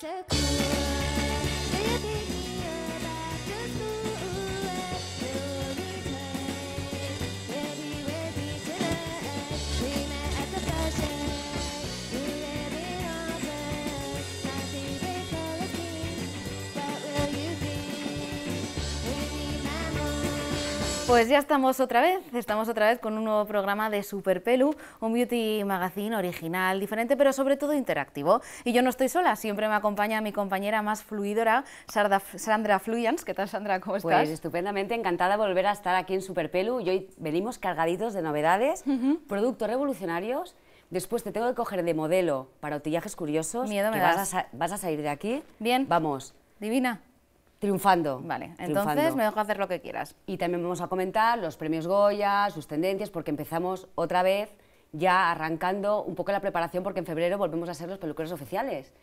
cool. Pues ya estamos otra vez, estamos otra vez con un nuevo programa de Super Pelu, un beauty magazine original, diferente, pero sobre todo interactivo. Y yo no estoy sola, siempre me acompaña mi compañera más fluidora, Sandra Fluyans. ¿Qué tal, Sandra? ¿Cómo pues estás? Pues estupendamente, encantada de volver a estar aquí en Pelu. Y hoy venimos cargaditos de novedades, productos revolucionarios. Después te tengo que coger de modelo para otillajes curiosos. Miedo me das. vas a salir de aquí. Bien. Vamos. Divina. Triunfando. Vale, entonces me dejo hacer lo que quieras. Y también vamos a comentar los premios Goya, sus tendencias, porque empezamos otra vez ya arrancando un poco la preparación, porque en febrero volvemos a ser los peluqueros oficiales.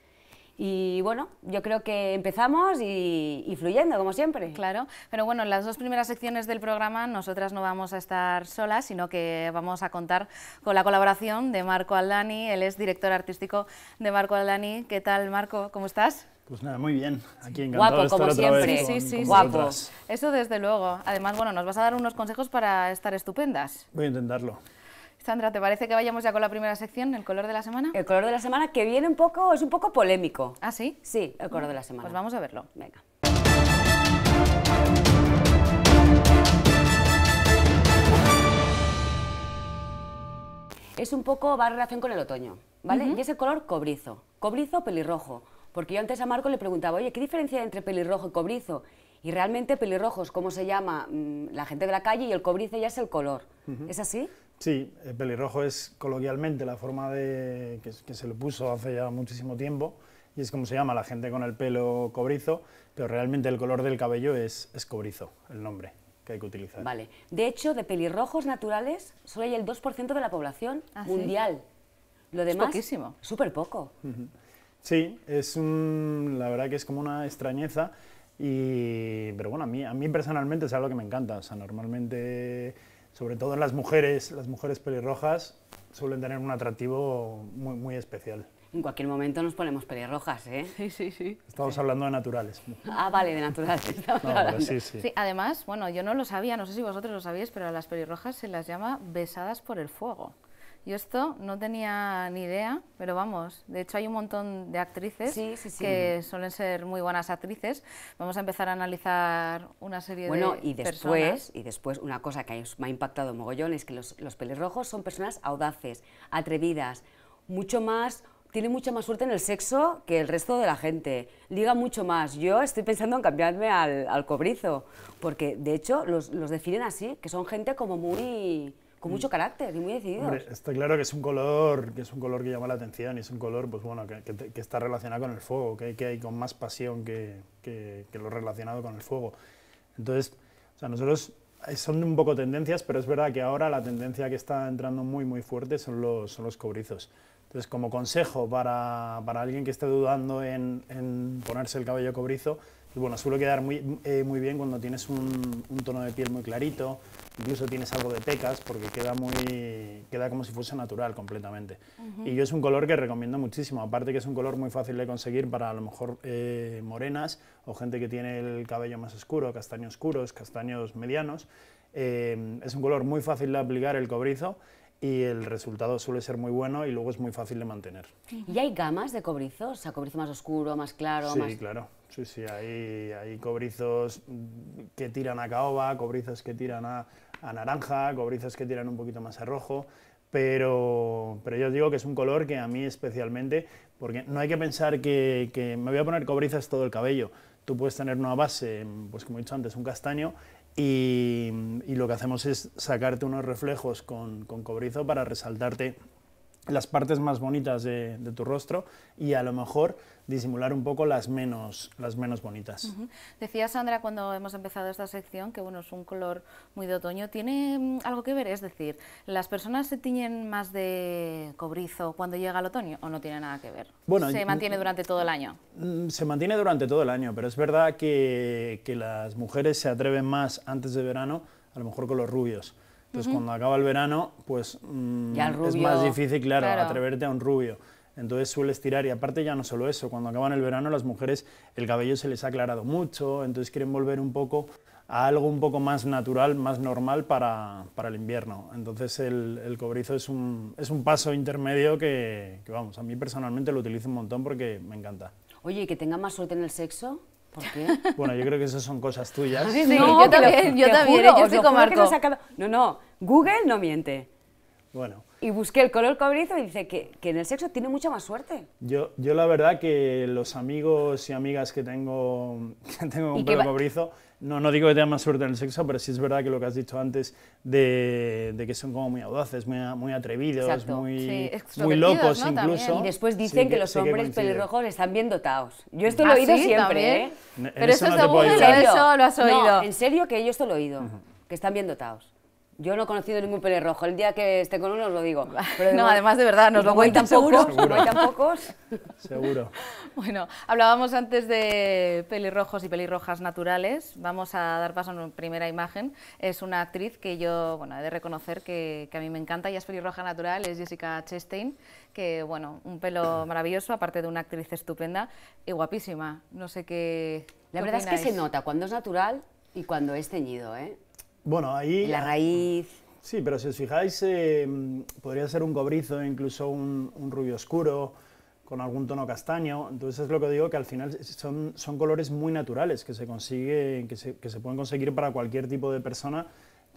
Y bueno, yo creo que empezamos y, y, fluyendo, como siempre. Claro, pero bueno, en las dos primeras secciones del programa nosotras no vamos a estar solas, sino que vamos a contar con la colaboración de Marco Aldani, él es director artístico de Marco Aldani. ¿Qué tal, Marco? ¿Cómo estás? Pues nada, muy bien. Aquí encantado Guapo, como siempre. Vez Eso desde luego. Además, bueno, nos vas a dar unos consejos para estar estupendas. Voy a intentarlo. Sandra, ¿te parece que vayamos ya con la primera sección, el color de la semana? El color de la semana que viene un poco, es un poco polémico. ¿Ah, sí? Sí, el color de la semana. Pues vamos a verlo. Venga. Es un poco, va en relación con el otoño, ¿vale? Y es el color cobrizo, cobrizo pelirrojo. Porque yo antes a Marco le preguntaba, oye, ¿qué diferencia hay entre pelirrojo y cobrizo? Y realmente pelirrojos, como se llama mm, la gente de la calle? Y el cobrizo ya es el color. ¿Es así? Sí, el pelirrojo es coloquialmente la forma de, que, se le puso hace ya muchísimo tiempo y es como se llama la gente con el pelo cobrizo, pero realmente el color del cabello es, cobrizo, el nombre que hay que utilizar. Vale. De hecho, de pelirrojos naturales solo hay el 2% de la población ah, mundial. Lo demás, Súper poco. Sí, es la verdad que es como una extrañeza, y, pero bueno, a mí, a mí personalmente es algo que me encanta. O sea, normalmente, sobre todo en las mujeres, las mujeres pelirrojas suelen tener un atractivo muy, muy especial. En cualquier momento nos ponemos pelirrojas, ¿eh? Sí, sí, sí. Estamos hablando de naturales. Ah, vale, de naturales. sí, sí. sí, además, bueno, yo no lo sabía, no sé si vosotros lo sabíais, pero a las pelirrojas se las llama besadas por el fuego. Yo esto no tenía ni idea, pero vamos, de hecho hay un montón de actrices que suelen ser muy buenas actrices. Vamos a empezar a analizar una serie bueno, de Bueno, y después, y después una cosa que me ha impactado mogollón es que los, pelirrojos son personas audaces, atrevidas, mucho más tiene mucha más suerte en el sexo que el resto de la gente. Liga mucho más. Yo estoy pensando en cambiarme al, cobrizo, porque de hecho los, definen así, que son gente como muy con mucho mm. carácter y muy decidido. Está claro que es un color que es un color que llama la atención y es un color pues bueno que, está relacionado con el fuego, que, que hay con más pasión que, lo relacionado con el fuego. Entonces, nosotros eh, son un poco tendencias, pero es verdad que ahora la tendencia que está entrando muy muy fuerte son los, cobrizos. Entonces, como consejo para, alguien que esté dudando en, en ponerse el cabello cobrizo, y bueno, suele quedar muy, eh, muy bien cuando tienes un, tono de piel muy clarito, incluso tienes algo de pecas, porque queda, muy, queda como si fuese natural completamente. Y yo es un color que recomiendo muchísimo, aparte que es un color muy fácil de conseguir para a lo mejor eh, morenas o gente que tiene el cabello más oscuro, castaños oscuros, castaños medianos. Eh, es un color muy fácil de aplicar el cobrizo y el resultado suele ser muy bueno y luego es muy fácil de mantener. ¿Y hay gamas de cobrizos? a cobrizo más oscuro, más claro. Sí, claro. Sí, sí, hay, cobrizos que tiran a caoba, cobrizos que tiran a, naranja, cobrizos que tiran un poquito más a rojo pero, pero yo os digo que es un color que a mí especialmente, porque no hay que pensar que, que, me voy a poner cobrizas todo el cabello. Tú puedes tener una base, pues como he dicho antes, un castaño, y, lo que hacemos es sacarte unos reflejos con cobrizo para resaltarte las partes más bonitas de, tu rostro y a lo mejor disimular un poco las menos, las menos bonitas. Decía Sandra cuando hemos empezado esta sección que bueno, es un color muy de otoño. ¿Tiene mm, algo que ver? Es decir, ¿las personas se tiñen más de cobrizo cuando llega el otoño o no tiene nada que ver? Bueno, ¿Se mantiene durante todo el año? Mm, se mantiene durante todo el año, pero es verdad que las mujeres se atreven más antes de verano, a lo mejor con los rubios entonces, cuando acaba el verano, pues mm, es más difícil, claro, atreverte a un rubio. Entonces sueles tirar y aparte ya no solo eso, cuando acaban el verano las mujeres el cabello se les ha aclarado mucho, entonces quieren volver un poco a algo un poco más natural, más normal para, para el invierno. Entonces el, el cobrizo es un, es un, paso intermedio que, que, vamos, a mí personalmente lo utilizo un montón porque me encanta. Oye, ¿y que tenga más suerte en el sexo? Bueno, yo creo que esas son cosas tuyas. no, yo también, yo también, yo estoy como Marco. No, no, Google no miente. Bueno. Y busqué el color cobrizo y dice que, en el sexo tiene mucha más suerte. Yo, yo la verdad que los amigos y amigas que tengo, que tengo con pelo cobrizo no, no digo que tengan más suerte en el sexo, pero sí es verdad que lo que has dicho antes de, que son como muy audaces, muy, muy atrevidos, muy, muy locos incluso. Y después dicen que, los hombres pelirrojos están bien dotados. Yo esto ¿Ah, lo he oído siempre. ¿eh? Pero eso, no es lo has oído. en serio que yo esto lo he oído, que están bien dotados. Yo no he conocido ningún pelirrojo. El día que esté con uno os lo digo. no, además de verdad, nos lo cuentan tan Seguro. Cuentan Seguro. Bueno, hablábamos antes de pelirrojos y pelirrojas naturales. Vamos a dar paso a una primera imagen. Es una actriz que yo, bueno, he de reconocer que, a mí me encanta. y es pelirroja natural, es Jessica Chastain, que, bueno, un pelo maravilloso, aparte de una actriz estupenda y guapísima. No sé qué... La verdad es que se nota cuando es natural y cuando es teñido, ¿eh? Bueno, ahí... La raíz. Sí, pero si os fijáis, em, podría ser un cobrizo, incluso un, rubio oscuro, con algún tono castaño. Entonces es lo que digo, que al final son, son colores muy naturales que se, consigue, que se, que se pueden conseguir para cualquier tipo de persona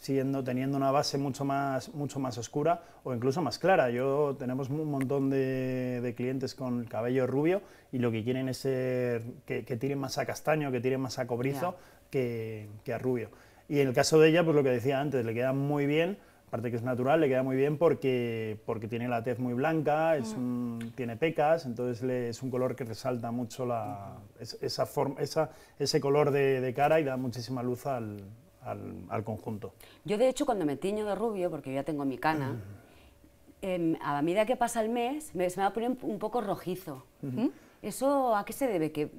siguiendo teniendo una base mucho más, mucho más oscura o incluso más clara. Yo tenemos un montón de, clientes con cabello rubio y lo que quieren es que, tiren más a castaño, que tiren más a cobrizo que, a rubio. Y en el caso de ella, pues lo que decía antes, le queda muy bien, aparte que es natural, le queda muy bien porque, porque tiene la tez muy blanca, mm. tiene pecas, entonces le, es un color que resalta mucho la, esa forma, esa, ese color de, cara y da muchísima luz al, conjunto. Yo de hecho cuando me tiño de rubio, porque ya tengo mi cana, eh, a medida que pasa el mes se me va a poner un poco rojizo. ¿Mm? ¿Eso a qué se debe? ¿Que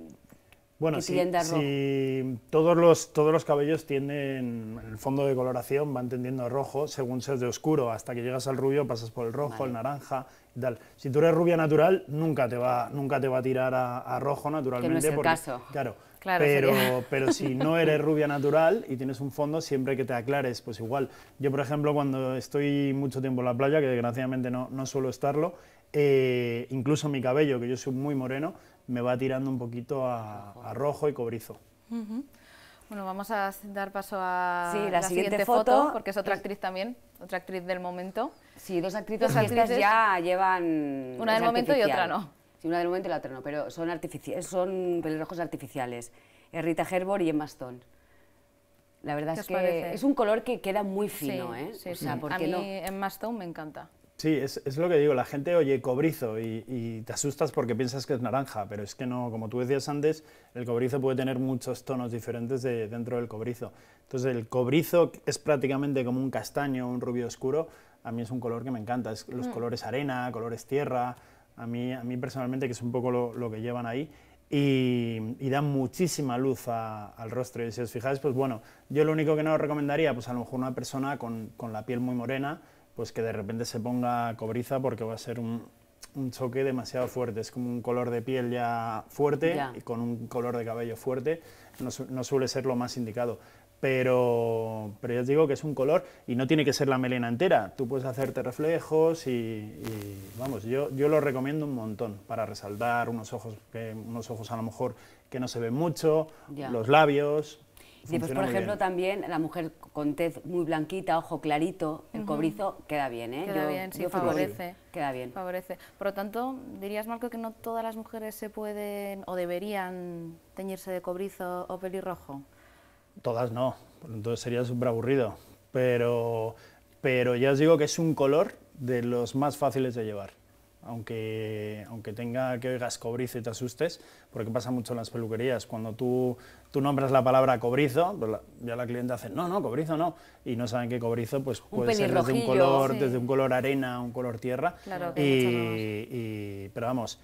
bueno, si, todos, los, todos los cabellos tienen el fondo de coloración van tendiendo a rojo según seas de oscuro, hasta que llegas al rubio pasas por el rojo, el naranja y tal. Si tú eres rubia natural, nunca te va, nunca te va a tirar a, rojo naturalmente. Claro, Claro, pero, pero si no eres rubia natural y tienes un fondo, siempre que te aclares, pues igual. Yo, por ejemplo, cuando estoy mucho tiempo en la playa, que desgraciadamente no, no suelo estarlo, eh, incluso mi cabello, que yo soy muy moreno, me va tirando un poquito a, rojo y cobrizo. Bueno, vamos a dar paso a la, siguiente, foto, porque es otra actriz también, otra actriz del momento. Sí, dos actrices, actrices ya llevan... Una del momento y otra no. Sí, una del momento y la otra no, pero son, artificiales, son pelirrojos artificiales, eh, Rita Herbor y Emma Stone. La verdad es que es un color que queda muy fino, ¿eh? Sí, o sea, a mí Emma Stone me encanta. Sí, es, lo que digo, la gente oye cobrizo y, te asustas porque piensas que es naranja, pero es que no, como tú decías antes, el cobrizo puede tener muchos tonos diferentes dentro del cobrizo. Entonces el cobrizo es prácticamente como un castaño, un rubio oscuro, a mí es un color que me encanta, los mm. colores arena, colores tierra, a mí, a mí personalmente que es un poco lo, que llevan ahí. Y, dan da muchísima luz al rostro. Y si os fijáis, pues bueno, yo lo único que no recomendaría, pues a lo mejor una persona con la piel muy morena, pues que de repente se ponga cobriza porque va a ser un, choque demasiado fuerte. Es como un color de piel ya fuerte y con un color de cabello fuerte. No, suele ser lo más indicado. Pero, pero ya os digo que es un color y no tiene que ser la melena entera. Tú puedes hacerte reflejos y, vamos, yo, yo lo recomiendo un montón para resaltar unos ojos, unos ojos a lo mejor que no se ven mucho, los labios, pues por ejemplo también la mujer con tez muy blanquita, ojo clarito, el cobrizo, queda bien, ¿eh? Queda bien, sí, favorece. Queda bien. Favorece. Por lo tanto, dirías, Marco, que no todas las mujeres se pueden o deberían teñirse de cobrizo o pelirrojo. Todas no, entonces sería súper aburrido, pero, pero ya os digo que es un color de los más fáciles de llevar aunque, aunque tenga que oigas cobrizo y te asustes, porque pasa mucho en las peluquerías, cuando tú, tú nombras la palabra cobrizo, pues ya la cliente hace, no, no, cobrizo no, y no saben que cobrizo pues, puede ser desde un, color, desde un color arena, un color tierra, y, pero vamos,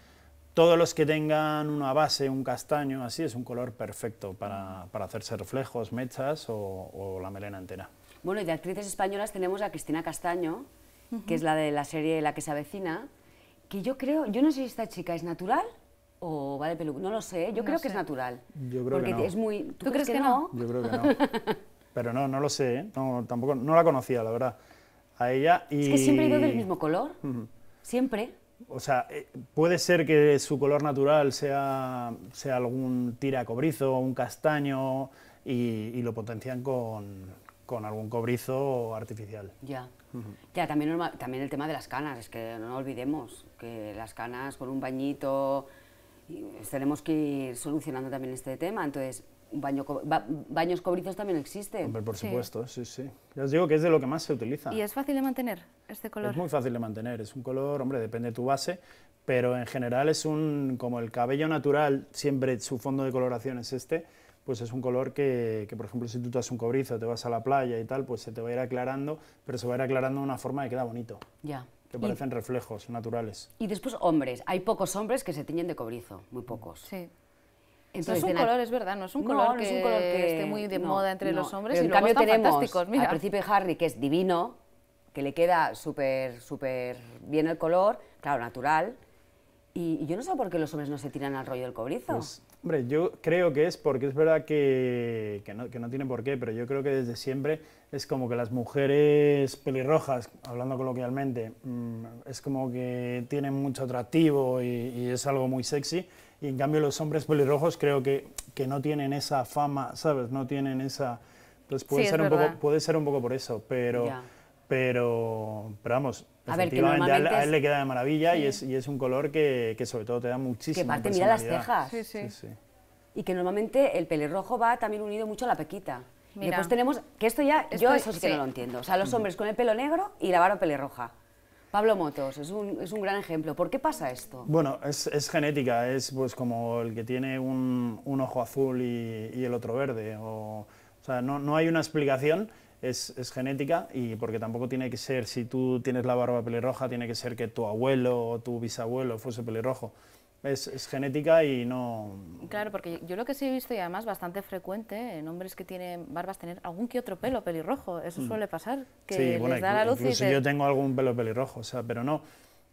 todos los que tengan una base, un castaño, así, es un color perfecto para, para hacerse reflejos, mechas o, la melena entera. Bueno, y de actrices españolas tenemos a Cristina Castaño, que es la de la serie La que se avecina, que yo creo, yo no sé si esta chica es natural o va de peluca, no lo sé, yo creo que es natural. Yo creo que no. es muy... ¿Tú, crees, que, no? Yo creo que no. Pero no, no lo sé, ¿eh? no, tampoco, no la conocía, la verdad, a ella y... Es que siempre ha ido del mismo color, siempre. O sea, eh, puede ser que su color natural sea, sea algún tira cobrizo, un castaño, y, y lo potencian con, con algún cobrizo artificial. Ya. Ya, también, también el tema de las canas, es que no olvidemos que las canas con un bañito, pues tenemos que ir solucionando también este tema, entonces baños cobrizos también existen. Hombre, por supuesto, sí, sí. Ya os digo que es de lo que más se utiliza. ¿Y es fácil de mantener este color? Es muy fácil de mantener, es un color, hombre, depende de tu base, pero en general es un, como el cabello natural, siempre su fondo de coloración es este, pues es un color que, que, por ejemplo, si tú te haces un cobrizo, te vas a la playa y tal, pues se te va a ir aclarando, pero se va a ir aclarando de una forma que queda bonito. Ya. Que parecen reflejos naturales. Y después hombres. Hay pocos hombres que se tiñen de cobrizo, muy pocos. Sí. Entonces, es un color, es verdad, no es un color, que, es esté muy de moda entre los hombres. Pero y en cambio tenemos mira. al príncipe Harry, que es divino, que le queda súper súper bien el color, claro, natural. Y, yo no sé por qué los hombres no se tiran al rollo del cobrizo. Pues Hombre, yo creo que es porque es verdad que, que, no, que, no, tiene por qué, pero yo creo que desde siempre es como que las mujeres pelirrojas, hablando coloquialmente, mm, es como que tienen mucho atractivo y, es algo muy sexy, y en cambio los hombres pelirrojos creo que, que no tienen esa fama, ¿sabes? No tienen esa... Entonces pues puede, ser, un poco, puede ser un poco por eso, pero, pero vamos, a ver, que normalmente a, él, le queda de maravilla y, es, un color que, sobre todo te da muchísimo. Que parte mira las cejas. Sí, sí. Y que normalmente el pelirrojo va también unido mucho a la pequita. Y después tenemos, que esto ya, yo eso sí que no lo entiendo. O sea, los hombres con el pelo negro y la barba pelirroja. Pablo Motos, es un, es un, gran ejemplo. ¿Por qué pasa esto? Bueno, es, es genética, es pues como el que tiene un, un ojo azul y, el otro verde. O, o sea, no, no hay una explicación es, genética y porque tampoco tiene que ser, si tú tienes la barba pelirroja, tiene que ser que tu abuelo o tu bisabuelo fuese pelirrojo. Es, genética y no... Claro, porque yo lo que sí he visto, y además bastante frecuente, en hombres que tienen barbas, tener algún que otro pelo pelirrojo, eso mm. suele pasar, que sí, bueno, da luz yo tengo algún pelo pelirrojo, o sea, pero no,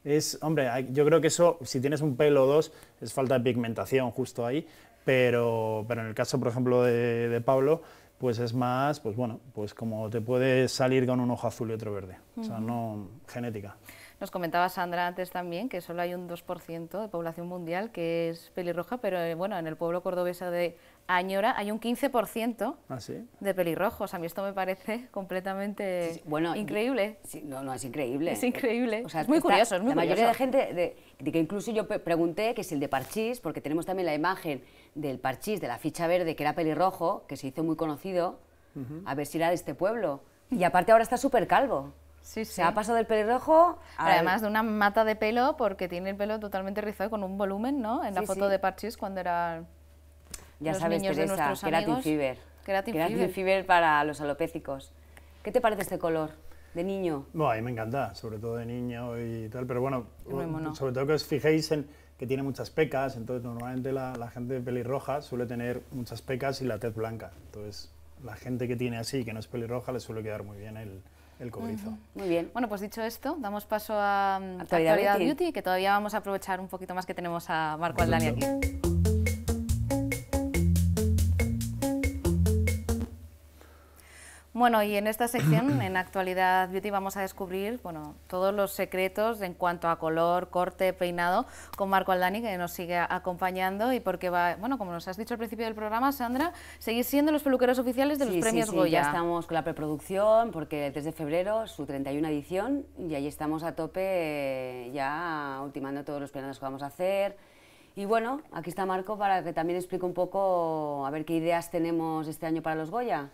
es, hombre, yo creo que eso, si tienes un pelo o dos, es falta de pigmentación justo ahí, pero, pero en el caso, por ejemplo, de, de Pablo, pues es más, pues bueno, pues como te puede salir con un ojo azul y otro verde, o sea, no genética. Nos comentaba Sandra antes también que solo hay un 2% de población mundial que es pelirroja, pero eh, bueno, en el pueblo cordobesa de Añora hay un 15% ¿Ah, sí? de pelirrojos. A mí esto me parece completamente Bueno, increíble. no, no, es increíble. Es increíble. O sea, es muy curioso, es muy La mayoría de gente, de, que incluso yo pregunté que es el de Parchís, porque tenemos también la imagen del parchís, de la ficha verde, que era pelirrojo, que se hizo muy conocido, a ver si era de este pueblo. Y aparte ahora está súper calvo. Sí, Se ha pasado del pelirrojo. Además de una mata de pelo, porque tiene el pelo totalmente rizado con un volumen, ¿no? En la foto de Parchís cuando era. Ya los sabes, niños Teresa, de nuestros era Keratin que era para los alopécicos. ¿Qué te parece este color? de niño? no a mí me encanta, sobre todo de niño y tal, pero bueno, sobre todo que os fijéis en que tiene muchas pecas, entonces normalmente la, gente de pelirroja suele tener muchas pecas y la tez blanca, entonces la gente que tiene así, que no es pelirroja, le suele quedar muy bien el, el cobrizo. Muy bien. Bueno, pues dicho esto, damos paso a, a Actualidad, Beauty. que todavía vamos a aprovechar un poquito más que tenemos a Marco Aldani aquí. Bueno, y en esta sección, en Actualidad Beauty, vamos a descubrir todos los secretos en cuanto a color, corte, peinado, con Marco Aldani, que nos sigue acompañando y porque va, bueno, como nos has dicho al principio del programa, Sandra, seguir siendo los peluqueros oficiales de los premios sí, sí, Goya. ya estamos con la preproducción, porque desde de febrero, su 31 edición, y ahí estamos a tope eh, ya ultimando todos los peinados que vamos a hacer, y bueno, aquí está Marco para que también explique un poco a ver qué ideas tenemos este año para los Goya.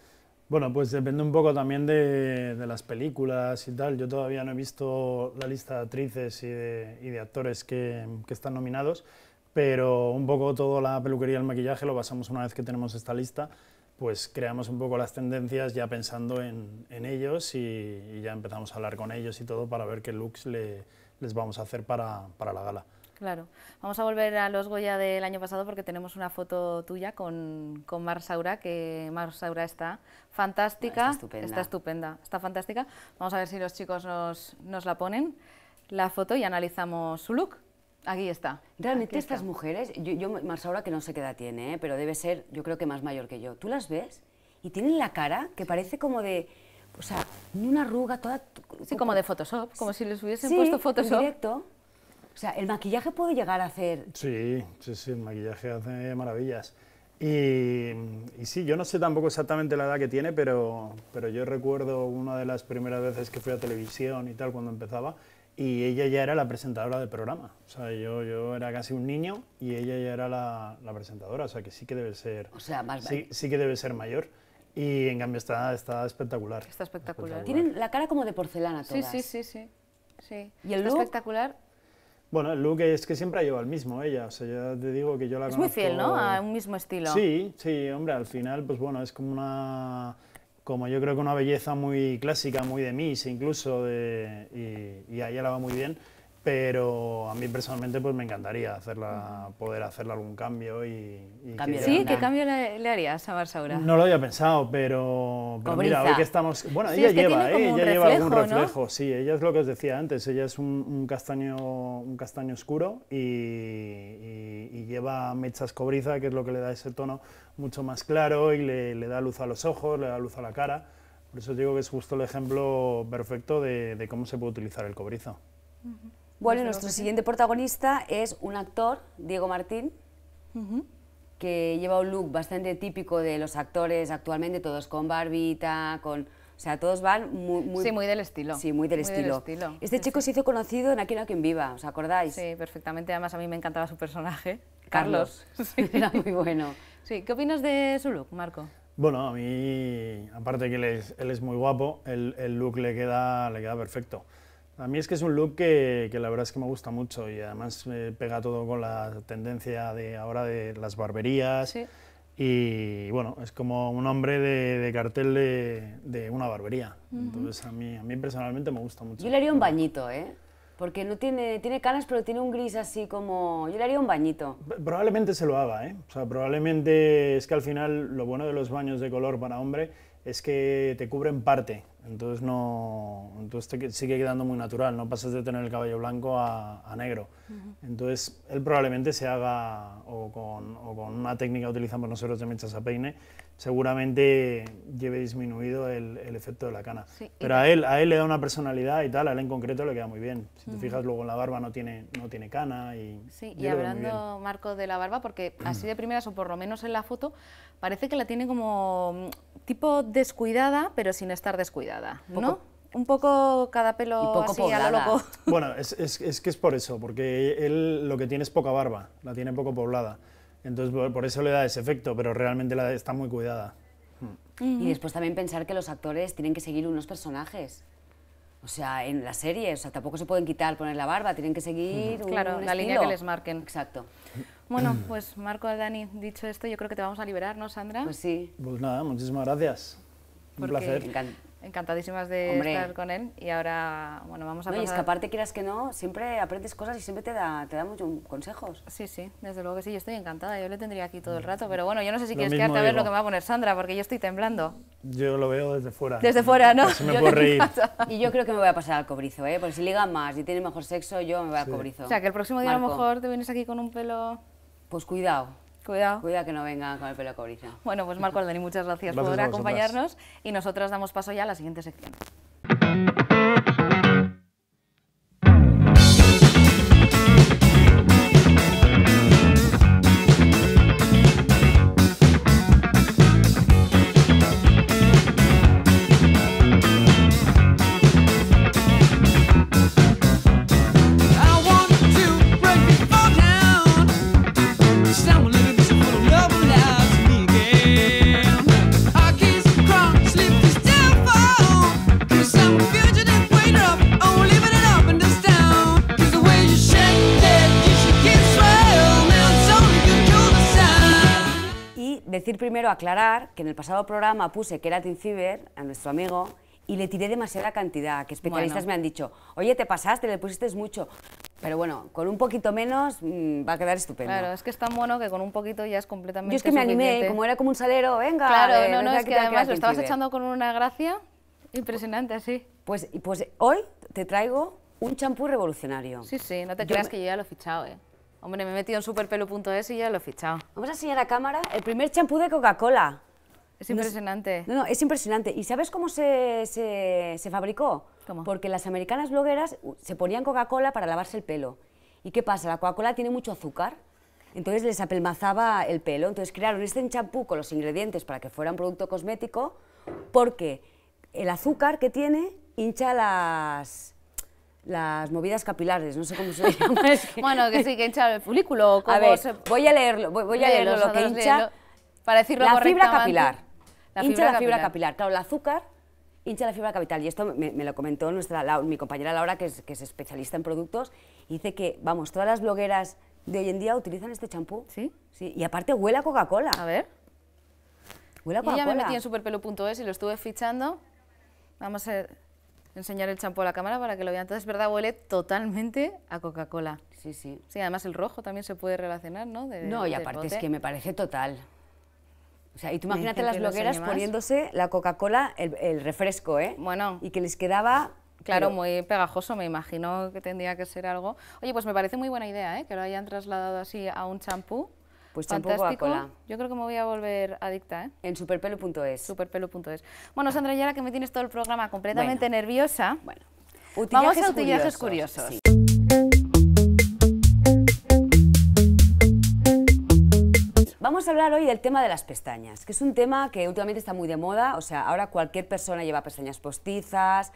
Bueno, pues depende un poco también de, las películas y tal. Yo todavía no he visto la lista de actrices y de, actores que, están nominados, pero un poco toda la peluquería y el maquillaje lo basamos una vez que tenemos esta lista, pues creamos un poco las tendencias ya pensando en, ellos y, ya empezamos a hablar con ellos y todo para ver qué looks les vamos a hacer para la gala. Claro. Vamos a volver a los Goya del año pasado porque tenemos una foto tuya con, con Mar que Mar está fantástica. está estupenda. Está estupenda, está fantástica. Vamos a ver si los chicos nos, nos la ponen, la foto, y analizamos su look. Aquí está. Realmente estas mujeres, yo, yo que no sé qué edad tiene, ¿eh? pero debe ser, yo creo que más mayor que yo. ¿Tú las ves? Y tienen la cara que parece como de... O sea, ni una arruga, toda... Sí, como de Photoshop, como si les hubiesen puesto Photoshop. Sí, directo. O sea, el maquillaje puede llegar a hacer... Sí, sí, sí, el maquillaje hace maravillas. Y, sí, yo no sé tampoco exactamente la edad que tiene, pero, pero yo recuerdo una de las primeras veces que fui a televisión y tal, cuando empezaba, y ella ya era la presentadora del programa. O sea, yo, yo era casi un niño y ella ya era la, presentadora, o sea que sí que debe ser... O sea, más sí, sí que debe ser mayor. Y en cambio está, está espectacular. Está espectacular. Tienen la cara como de porcelana todas. Sí, sí, sí, sí. sí. ¿Y el espectacular bueno, el look es que siempre lleva llevado el mismo ella, o sea, ya te digo que yo la conozco... Es muy fiel, ¿no? A un mismo estilo. Sí, sí, hombre, al final, pues bueno, es como una... Como yo creo que una belleza muy clásica, muy de Miss incluso, de, y, y ella la va muy bien pero a mí personalmente pues me encantaría hacerla, poder hacerle algún cambio y... sí, ¿qué cambio le, harías a Barsaura? No lo había pensado, pero, mira, hoy que estamos... Bueno, ella lleva, ella lleva algún reflejo, sí, ella es lo que os decía antes, ella es un, castaño, un castaño oscuro y, lleva mechas cobriza, que es lo que le da ese tono mucho más claro y le, da luz a los ojos, le da luz a la cara, por eso digo que es justo el ejemplo perfecto de, cómo se puede utilizar el cobrizo. Bueno, nuestro siguiente protagonista es un actor, Diego Martín, que lleva un look bastante típico de los actores actualmente, todos con barbita, con... O sea, todos van muy... muy sí, muy del estilo. Sí, muy del, estilo. Este chico se hizo conocido en Aquí no quien viva, ¿os acordáis? Sí, perfectamente. Además, a mí me encantaba su personaje. Carlos. Era muy bueno. Sí, ¿qué opinas de su look, Marco? Bueno, a mí, aparte que él es, muy guapo, el, el, look le queda, le queda perfecto. A mí es que es un look que, que la verdad es que me gusta mucho y además me eh, pega todo con la tendencia de ahora de las barberías. Y bueno, es como un hombre de, cartel de, de, una barbería. Entonces a mí, a mí personalmente me gusta mucho. Yo le haría un bañito, ¿eh? Porque no tiene, tiene canas, pero tiene un gris así como... Yo le haría un bañito. Probablemente se lo haga, ¿eh? O sea, probablemente es que al final lo bueno de los baños de color para hombre es que te cubren parte. Entonces, no, entonces sigue quedando muy natural, no pasas de tener el cabello blanco a, negro. Entonces, él probablemente se haga, o con, o con una técnica que utilizamos nosotros de mechas a peine, seguramente lleve disminuido el, efecto de la cana. Pero a él, a él le da una personalidad y tal, a él en concreto le queda muy bien. Si te fijas, luego en la barba no tiene, no tiene cana. Y sí, y hablando, Marco, de la barba, porque así de primeras, o por lo menos en la foto, parece que la tiene como mm, tipo descuidada, pero sin estar descuidada, ¿no? un poco cada pelo así a lo loco. Bueno, es, es que es por eso, porque él lo que tiene es poca barba, la tiene poco poblada. Entonces, por, eso le da ese efecto, pero realmente la, está muy cuidada. Mm. Y después también pensar que los actores tienen que seguir unos personajes. O sea, en la serie, tampoco se pueden quitar, poner la barba, tienen que seguir Claro, la línea que les marquen. Exacto. Bueno, pues Marco, Dani, dicho esto, yo creo que te vamos a liberar, ¿no, Sandra? Pues sí. Pues nada, muchísimas gracias. Un placer encantadísimas de estar con él y ahora bueno vamos a no, es que aparte quieras que no siempre aprendes cosas y siempre te da te da muchos consejos sí sí desde luego que sí yo estoy encantada yo le tendría aquí todo el mm. rato pero bueno yo no sé si quieres quedarte a ver lo que me va a poner Sandra porque yo estoy temblando yo lo veo desde fuera desde fuera no yo y yo creo que me voy a pasar al cobrizo eh porque si liga más y tiene mejor sexo yo me voy al cobrizo o sea que el próximo día a lo mejor te vienes aquí con un pelo pues cuidado Cuidado. Cuida que no venga con el pelo cobrizo. Bueno, pues Marco Aldani, muchas gracias, gracias por acompañarnos y nosotras damos paso ya a la siguiente sección. primero, aclarar, que en el pasado programa puse que era a nuestro amigo, y le tiré demasiada cantidad, que especialistas me han dicho, oye, te pasaste, le pusiste mucho. Pero bueno, con un poquito menos mm, va a quedar estupendo. Claro, es que es tan bueno que con un poquito ya es completamente Yo es que me animé, como era como un salero, venga. Claro, eh, no, no, es que, además lo estabas echando con una gracia impresionante, así. Pues, pues hoy te traigo un champú revolucionario. Sí, sí, no te creas que yo ya lo he fichado, ¿eh? Hombre, me he metido en superpelo.es y ya lo he fichado. Vamos a enseñar a cámara el primer champú de Coca-Cola. Es impresionante. No, no, es impresionante. ¿Y sabes cómo se, se, se fabricó? ¿Cómo? Porque las americanas blogueras se ponían Coca-Cola para lavarse el pelo. ¿Y qué pasa? La Coca-Cola tiene mucho azúcar, entonces les apelmazaba el pelo. Entonces crearon este champú con los ingredientes para que fuera un producto cosmético, porque el azúcar que tiene hincha las, las movidas capilares, no sé cómo se llama. bueno, que sí, que hincha el folículo. a ver, voy a leerlo, voy, a leerlo, lo que hincha... para decirlo la fibra capilar. La hincha fibra la fibra capilar. Claro, el azúcar hincha la fibra capital. Y esto me, lo comentó nuestra, mi compañera Laura, que es, que es especialista en productos, dice que, vamos, todas las blogueras de hoy en día utilizan este champú. ¿Sí? Sí, y aparte huele a Coca-Cola. A ver. Huele a Coca-Cola. ya me metí en superpelo.es y lo estuve fichando. Vamos a enseñar el champú a la cámara para que lo vean. Entonces, ¿verdad? Huele totalmente a Coca-Cola. Sí, sí. Sí, además el rojo también se puede relacionar, ¿no? no, y aparte es que me parece total. O sea, y tú imagínate las blogueras poniéndose la Coca-Cola, el, refresco, ¿eh? Bueno. Y que les quedaba... Claro, muy pegajoso, me imagino que tendría que ser algo. Oye, pues me parece muy buena idea, ¿eh? Que lo hayan trasladado así a un champú. Pues Fantástico. Cola. Yo creo que me voy a volver adicta. ¿eh? En superpelo.es. Superpelo.es. Bueno, Sandra, ya ahora que me tienes todo el programa completamente nerviosa, bueno, vamos a utillajes curiosos. curiosos. Vamos a hablar hoy del tema de las pestañas, que es un tema que últimamente está muy de moda, o sea, ahora cualquier persona lleva pestañas postizas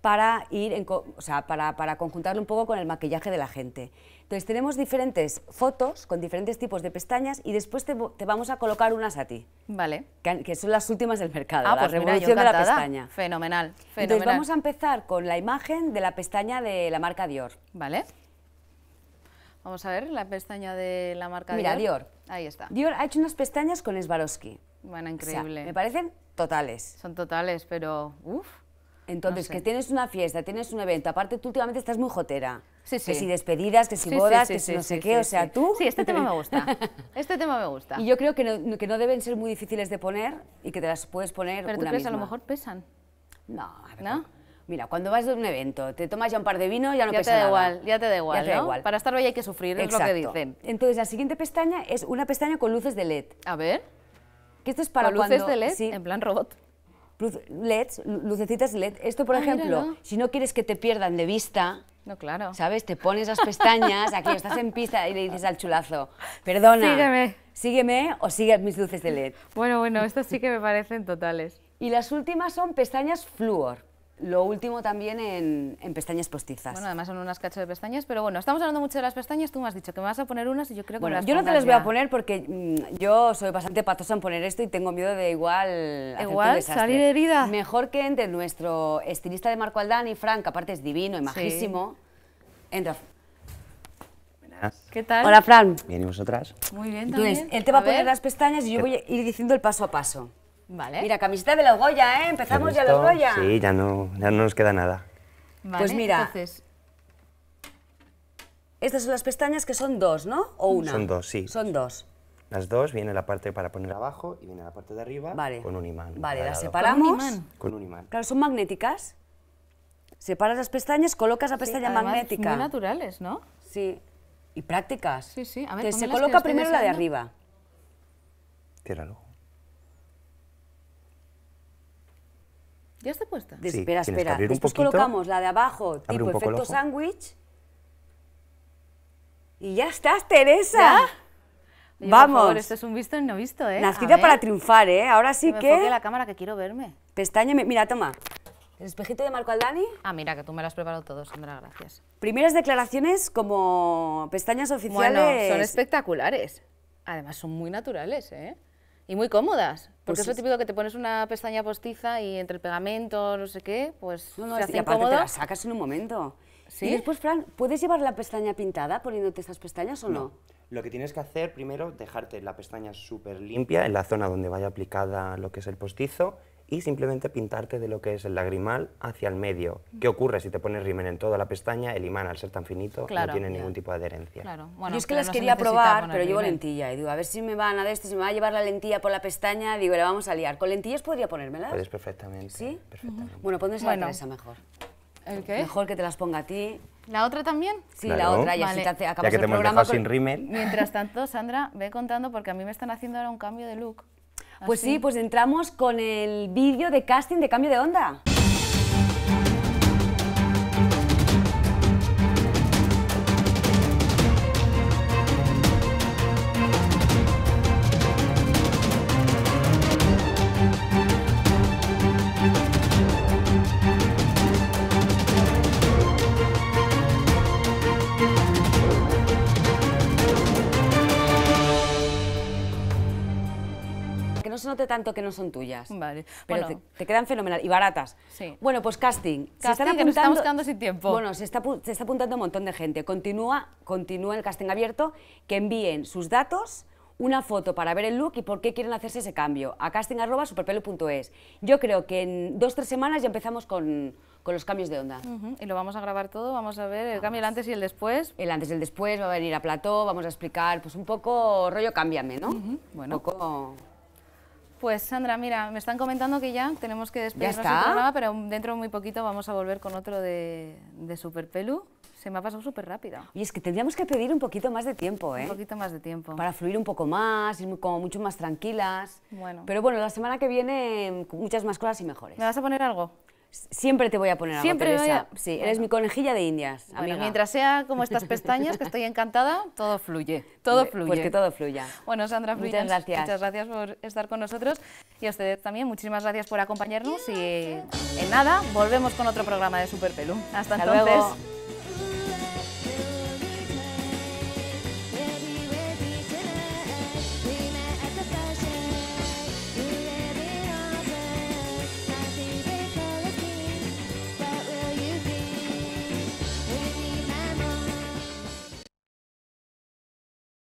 para ir, en, o sea, para, para conjuntarlo un poco con el maquillaje de la gente. Entonces tenemos diferentes fotos con diferentes tipos de pestañas y después te, vamos a colocar unas a ti. Vale. Que, son las últimas del mercado, ah, la pues revolución de la pestaña. Fenomenal, fenomenal. Entonces vamos a empezar con la imagen de la pestaña de la marca Dior. Vale. Vamos a ver la pestaña de la marca Dior. Mira, Dior. Ahí está. Dior ha hecho unas pestañas con Swarovski. Bueno, increíble. me parecen totales. Son totales, pero uff. Entonces, que tienes una fiesta, tienes un evento, aparte tú últimamente estás muy jotera. Sí, sí. Que si despedidas, que si bodas, que si no sé qué, o sea, tú... Sí, este tema me gusta, este tema me gusta. Y yo creo que no, que no deben ser muy difíciles de poner y que te las puedes poner Pero tú crees a lo mejor pesan. No, a ¿No? Mira, cuando vas a un evento, te tomas ya un par de vino, ya no pesa Igual, ya te da igual, ya te da Para estar hoy hay que sufrir, es lo que dicen. Entonces, la siguiente pestaña es una pestaña con luces de LED. A ver. Que esto es para ¿Con luces de LED? Sí. En plan robot. LEDs, lucecitas LED. Esto, por ah, ejemplo, si no quieres que te pierdan de vista, no, claro. ¿sabes? Te pones las pestañas, aquí estás en pista y le dices al chulazo, perdona, sígueme, sígueme o sigue mis luces de LED. Bueno, bueno, estas sí que me parecen totales. Y las últimas son pestañas Fluor lo último también en, pestañas postizas. Bueno, además son unas cachos de pestañas, pero bueno, estamos hablando mucho de las pestañas, tú me has dicho que me vas a poner unas y yo creo que bueno, Yo no te las voy a poner porque mm, yo soy bastante patosa en poner esto y tengo miedo de igual... Igual, salir herida. Mejor que entre nuestro estilista de Marco Aldán y Frank, aparte es divino y majísimo, entra... ¿Qué tal? Hola, Fran. Bien, ¿y vosotras? Muy bien, también. él te va a, poner las pestañas y yo voy a ir diciendo el paso a paso. Vale. Mira, camiseta de la Goya, ¿eh? Empezamos ya los Goya. Sí, ya no, ya no nos queda nada. Vale, pues mira, estas son las pestañas que son dos, ¿no? ¿O una? Son dos, sí. Son dos. Las dos, viene la parte para poner abajo y viene la parte de arriba con un imán. Vale, las separamos. ¿Con un imán? Claro, son magnéticas. Separas las pestañas, colocas la pestaña magnética. Muy naturales, ¿no? Sí. Y prácticas. Sí, sí. A ver, que se coloca primero la de arriba. Tíralo. ¿Ya está puesta? espera, espera. Después colocamos la de abajo, tipo efecto sándwich. Y ya estás, Teresa. Vamos. esto es un visto y no visto, ¿eh? Nacida para triunfar, ¿eh? Ahora sí que... Me la cámara que quiero verme. Pestaña, mira, toma. El espejito de Marco Aldani. Ah, mira, que tú me lo has preparado todo, Sandra, gracias. Primeras declaraciones como pestañas oficiales. Bueno, son espectaculares. Además, son muy naturales, ¿eh? y muy cómodas. Porque eso pues es típico que te pones una pestaña postiza y entre el pegamento, no sé qué, pues no, se hace y aparte te la sacas en un momento. ¿Sí? Y después, Fran, ¿puedes llevar la pestaña pintada poniéndote estas pestañas o no? no? Lo que tienes que hacer primero, dejarte la pestaña súper limpia en la zona donde vaya aplicada lo que es el postizo y simplemente pintarte de lo que es el lagrimal hacia el medio. Mm. ¿Qué ocurre si te pones rimen en toda la pestaña? El imán, al ser tan finito, no tiene ningún tipo de adherencia. yo es que las quería probar, pero llevo lentilla. Y digo, a ver si me van a va a llevar la lentilla por la pestaña, digo, la vamos a liar. ¿Con lentillas podría ponérmelas? Puedes perfectamente. ¿Sí? Bueno, pones bueno. la mejor. Mejor que te las ponga a ti. ¿La otra también? Sí, la otra, ya que te Hemos dejado sin Mientras tanto, Sandra, ve contando porque a mí me están haciendo ahora un cambio de look. Pues sí? sí, pues entramos con el vídeo de casting de Cambio de Onda. tanto que no son tuyas. Vale. Pero te, quedan fenomenal y baratas. Bueno, pues casting. se están apuntando, tiempo. Bueno, se está, apuntando un montón de gente. Continúa, continúa el casting abierto, que envíen sus datos una foto para ver el look y por qué quieren hacerse ese cambio a casting.superpelo.es. Yo creo que en dos o tres semanas ya empezamos con, los cambios de onda. Y lo vamos a grabar todo, vamos a ver el cambio, el antes y el después. El antes y el después, va a venir a plató, vamos a explicar pues un poco rollo cámbiame, ¿no? Bueno. Un pues Sandra, mira, me están comentando que ya tenemos que despedirnos del programa, pero dentro de muy poquito vamos a volver con otro de, Super Pelu. Se me ha pasado súper rápido. Y es que tendríamos que pedir un poquito más de tiempo, ¿eh? Un poquito más de tiempo. Para fluir un poco más, ir como mucho más tranquilas. Bueno. Pero bueno, la semana que viene muchas más cosas y mejores. ¿Me vas a poner algo? Siempre te voy a poner Siempre algo, Teresa. Sí, eres mi conejilla de indias. mientras sea como estas pestañas, que estoy encantada, todo fluye. Todo pues fluye. Pues que todo fluya. Bueno, Sandra muchas gracias. muchas gracias por estar con nosotros y a ustedes también. Muchísimas gracias por acompañarnos y en nada, volvemos con otro programa de super Pelú. Hasta entonces. Luego.